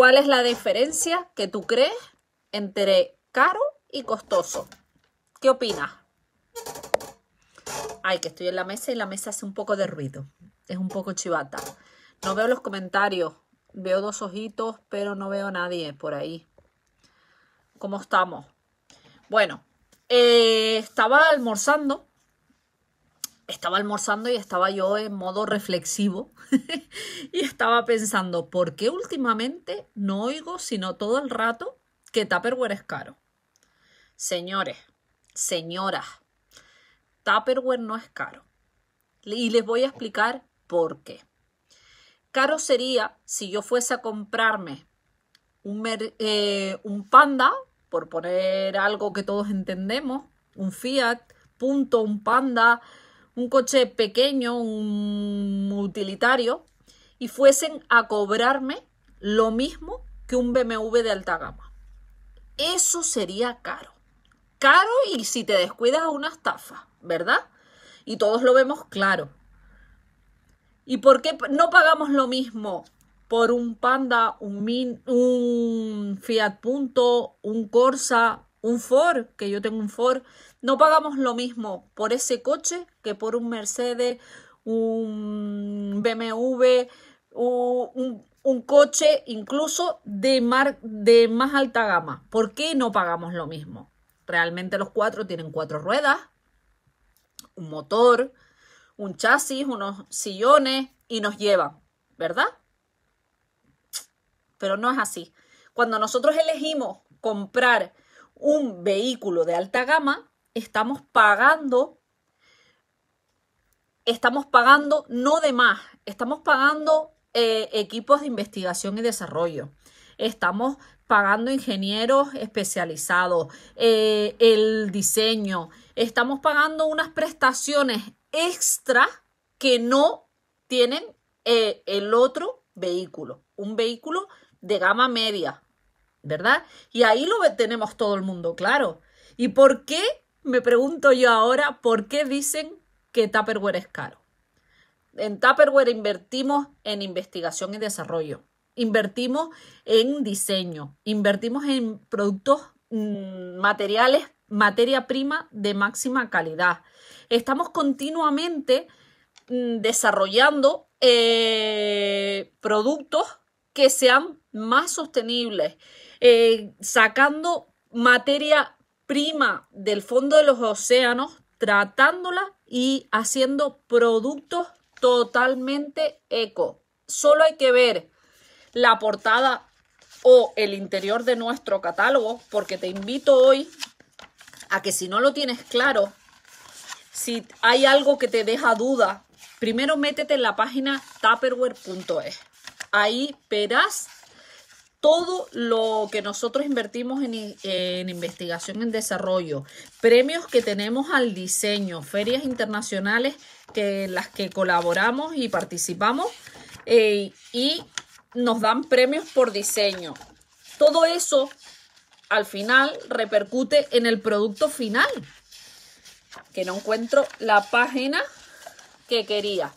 ¿Cuál es la diferencia que tú crees entre caro y costoso? ¿Qué opinas? Ay, que estoy en la mesa y la mesa hace un poco de ruido. Es un poco chivata. No veo los comentarios. Veo dos ojitos, pero no veo a nadie por ahí. ¿Cómo estamos? Bueno, eh, estaba almorzando estaba almorzando y estaba yo en modo reflexivo y estaba pensando, ¿por qué últimamente no oigo sino todo el rato que Tupperware es caro? Señores, señoras, Tupperware no es caro. Y les voy a explicar por qué. Caro sería si yo fuese a comprarme un, eh, un panda, por poner algo que todos entendemos, un Fiat, punto, un panda, un coche pequeño, un utilitario, y fuesen a cobrarme lo mismo que un BMW de alta gama. Eso sería caro. Caro y si te descuidas una estafa, ¿verdad? Y todos lo vemos claro. ¿Y por qué no pagamos lo mismo por un Panda, un, Min, un Fiat Punto, un Corsa, un Ford, que yo tengo un Ford, no pagamos lo mismo por ese coche que por un Mercedes, un BMW, un, coche incluso de, de más alta gama. ¿Por qué no pagamos lo mismo? Realmente los cuatro tienen cuatro ruedas, un motor, un chasis, unos sillones y nos llevan, ¿verdad? Pero no es así. Cuando nosotros elegimos comprar un vehículo de alta gama, estamos pagando, estamos pagando no de más, estamos pagando eh, equipos de investigación y desarrollo, estamos pagando ingenieros especializados, eh, el diseño, estamos pagando unas prestaciones extra que no tienen eh, el otro vehículo, un vehículo de gama media, ¿verdad? Y ahí lo tenemos todo el mundo claro. ¿Y por qué me pregunto yo ahora por qué dicen que Tupperware es caro. En Tupperware invertimos en investigación y desarrollo, invertimos en diseño, invertimos en productos mm, materiales, materia prima de máxima calidad. Estamos continuamente mm, desarrollando eh, productos que sean más sostenibles, eh, sacando materia prima del fondo de los océanos, tratándola y haciendo productos totalmente eco. Solo hay que ver la portada o el interior de nuestro catálogo, porque te invito hoy a que si no lo tienes claro, si hay algo que te deja duda, primero métete en la página tupperware.es. Ahí verás todo lo que nosotros invertimos en, investigación, en desarrollo, premios que tenemos al diseño, ferias internacionales que las que colaboramos y participamos eh, y nos dan premios por diseño. Todo eso al final repercute en el producto final, que no encuentro la página que quería.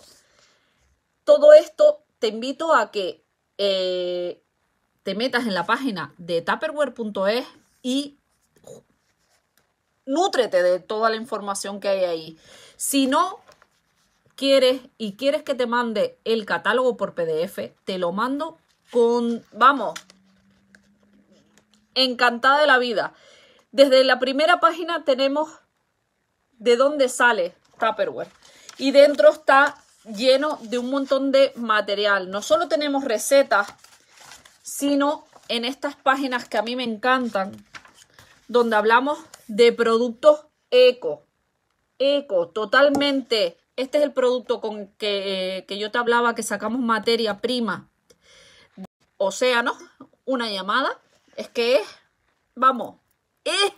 Todo esto te invito a que eh, te metas en la página de tupperware.es y nútrete de toda la información que hay ahí. Si no quieres y quieres que te mande el catálogo por PDF, te lo mando con, vamos, encantada de la vida. Desde la primera página tenemos de dónde sale Tupperware. Y dentro está lleno de un montón de material. No solo tenemos recetas sino en estas páginas que a mí me encantan, donde hablamos de productos eco, eco, totalmente. Este es el producto con que, eh, que yo te hablaba que sacamos materia prima. ¿no? una llamada, es que es, vamos, es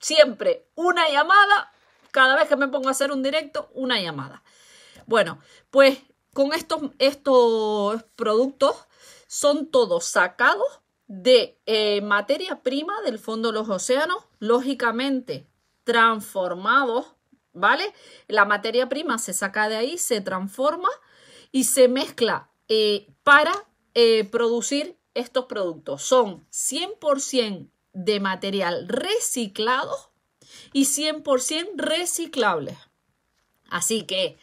siempre una llamada, cada vez que me pongo a hacer un directo, una llamada. Bueno, pues con estos, estos productos son todos sacados de eh, materia prima del fondo de los océanos, lógicamente transformados, ¿vale? La materia prima se saca de ahí, se transforma y se mezcla eh, para eh, producir estos productos. Son 100% de material reciclado y 100% reciclables. Así que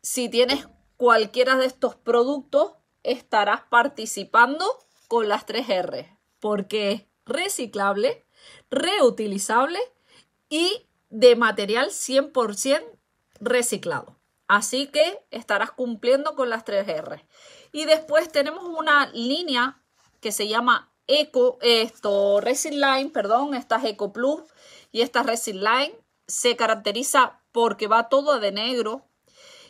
si tienes cualquiera de estos productos, estarás participando con las 3 R, porque es reciclable, reutilizable y de material 100% reciclado. Así que estarás cumpliendo con las 3 R. Y después tenemos una línea que se llama Eco, esto, Resin Line, perdón, esta Eco Plus y esta Resin Line se caracteriza porque va todo de negro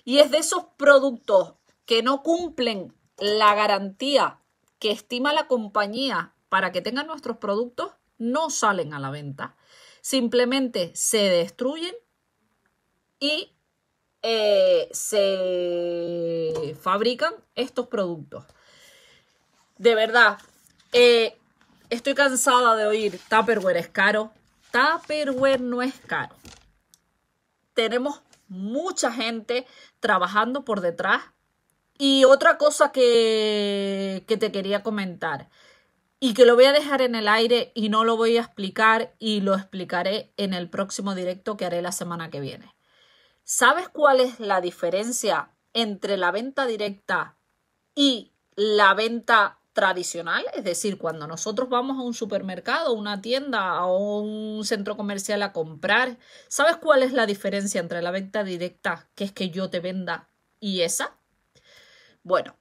y es de esos productos que no cumplen la garantía que estima la compañía para que tengan nuestros productos no salen a la venta. Simplemente se destruyen y eh, se fabrican estos productos. De verdad, eh, estoy cansada de oír Tupperware es caro. Tupperware no es caro. Tenemos mucha gente trabajando por detrás y otra cosa que, que te quería comentar y que lo voy a dejar en el aire y no lo voy a explicar y lo explicaré en el próximo directo que haré la semana que viene. ¿Sabes cuál es la diferencia entre la venta directa y la venta tradicional? Es decir, cuando nosotros vamos a un supermercado, una tienda o un centro comercial a comprar, ¿sabes cuál es la diferencia entre la venta directa, que es que yo te venda, y esa? Bueno,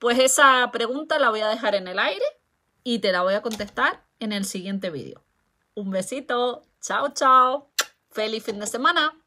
pues esa pregunta la voy a dejar en el aire y te la voy a contestar en el siguiente vídeo. Un besito, chao, chao, feliz fin de semana.